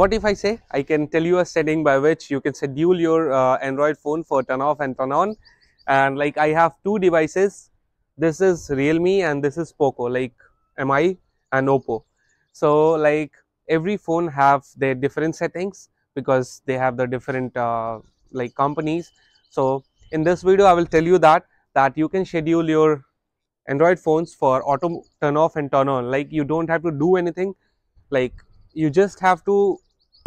What if I say I can tell you a setting by which you can schedule your uh, Android phone for turn off and turn on and like I have two devices this is Realme and this is Poco like MI and Oppo. So like every phone have their different settings because they have the different uh, like companies. So in this video I will tell you that that you can schedule your Android phones for auto turn off and turn on like you don't have to do anything like you just have to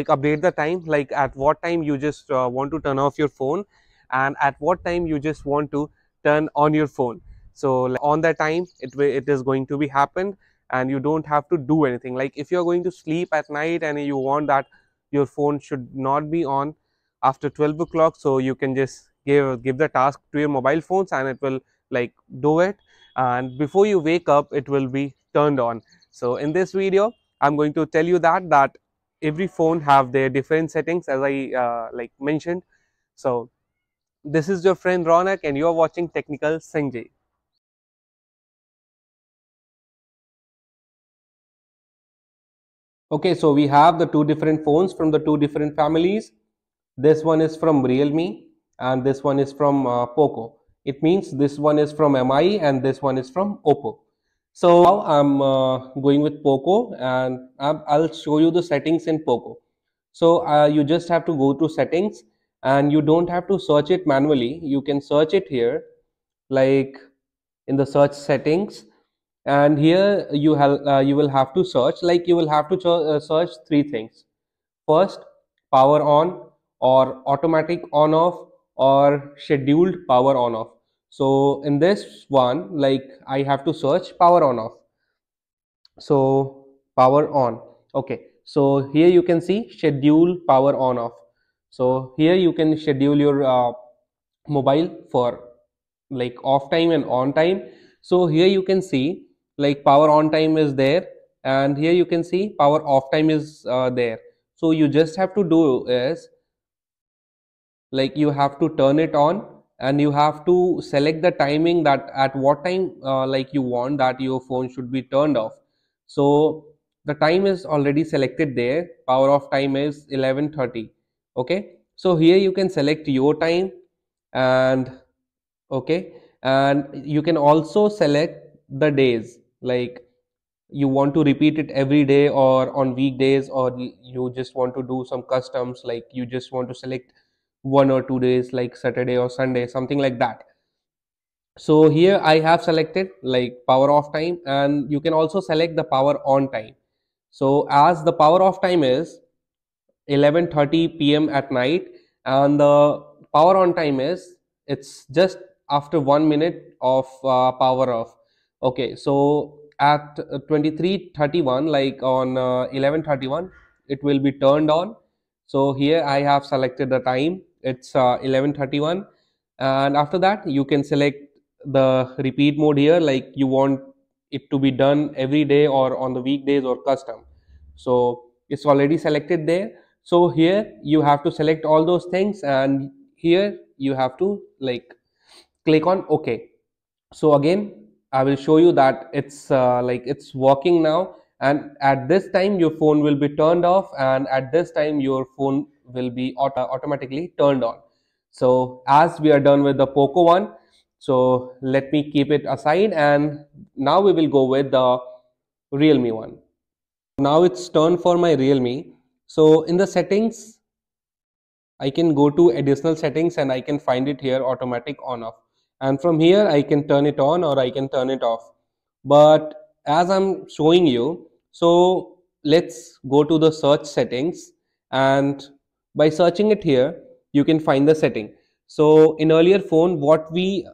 like update the time like at what time you just uh, want to turn off your phone and at what time you just want to turn on your phone so like, on that time it it is going to be happened and you don't have to do anything like if you're going to sleep at night and you want that your phone should not be on after 12 o'clock so you can just give give the task to your mobile phones and it will like do it and before you wake up it will be turned on so in this video i'm going to tell you that that every phone have their different settings as I uh, like mentioned. So this is your friend Ronak and you are watching Technical Sanjay. Okay, so we have the two different phones from the two different families. This one is from Realme and this one is from uh, POCO. It means this one is from MI and this one is from OPPO. So now I'm uh, going with POCO and I'll show you the settings in POCO. So uh, you just have to go to settings and you don't have to search it manually. You can search it here like in the search settings and here you, uh, you will have to search like you will have to uh, search three things. First power on or automatic on off or scheduled power on off so in this one like i have to search power on off so power on okay so here you can see schedule power on off so here you can schedule your uh, mobile for like off time and on time so here you can see like power on time is there and here you can see power off time is uh, there so you just have to do is like you have to turn it on and you have to select the timing that at what time uh, like you want that your phone should be turned off so the time is already selected there power off time is 11:30 okay so here you can select your time and okay and you can also select the days like you want to repeat it every day or on weekdays or you just want to do some customs like you just want to select one or two days like saturday or sunday something like that so here i have selected like power off time and you can also select the power on time so as the power off time is 11:30 pm at night and the power on time is it's just after 1 minute of uh, power off okay so at 23:31 like on 11:31 uh, it will be turned on so here i have selected the time it's uh, 1131 and after that you can select the repeat mode here like you want it to be done every day or on the weekdays or custom so it's already selected there so here you have to select all those things and here you have to like click on ok so again i will show you that it's uh, like it's working now and at this time your phone will be turned off and at this time your phone will be auto automatically turned on. So as we are done with the POCO one, so let me keep it aside and now we will go with the Realme one. Now it's turn for my Realme. So in the settings, I can go to additional settings and I can find it here automatic on off. And from here I can turn it on or I can turn it off. But as I'm showing you, so let's go to the search settings and by searching it here, you can find the setting. So in earlier phone, what we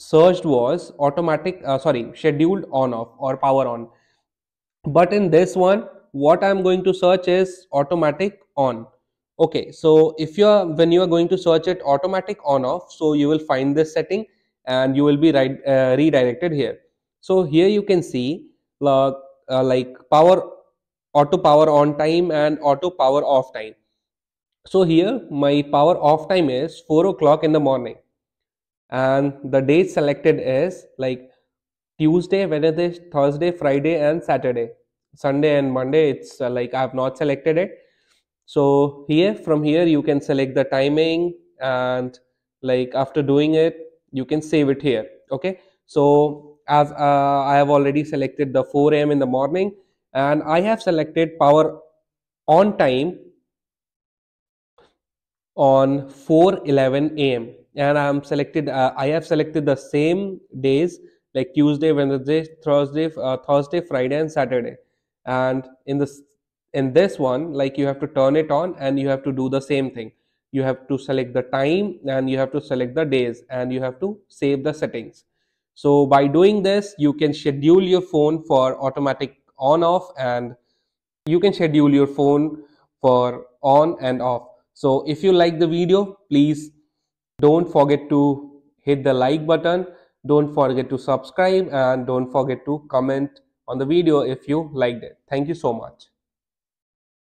searched was automatic, uh, sorry, scheduled on off or power on. But in this one, what I'm going to search is automatic on. Okay, so if you're when you are going to search it automatic on off, so you will find this setting and you will be right, uh, redirected here. So here you can see uh, uh, like power auto power on time and auto power off time. So here my power off time is 4 o'clock in the morning and the date selected is like Tuesday, Wednesday, Thursday, Friday and Saturday. Sunday and Monday it's uh, like I have not selected it. So here from here you can select the timing and like after doing it you can save it here. Okay. So as uh, I have already selected the 4 a.m. in the morning and I have selected power on time on 4:11 a.m. and I'm selected. Uh, I have selected the same days like Tuesday, Wednesday, Thursday, uh, Thursday, Friday, and Saturday. And in this in this one, like you have to turn it on and you have to do the same thing. You have to select the time and you have to select the days and you have to save the settings. So by doing this, you can schedule your phone for automatic on off and you can schedule your phone for on and off so if you like the video, please don't forget to hit the like button. Don't forget to subscribe and don't forget to comment on the video if you liked it. Thank you so much.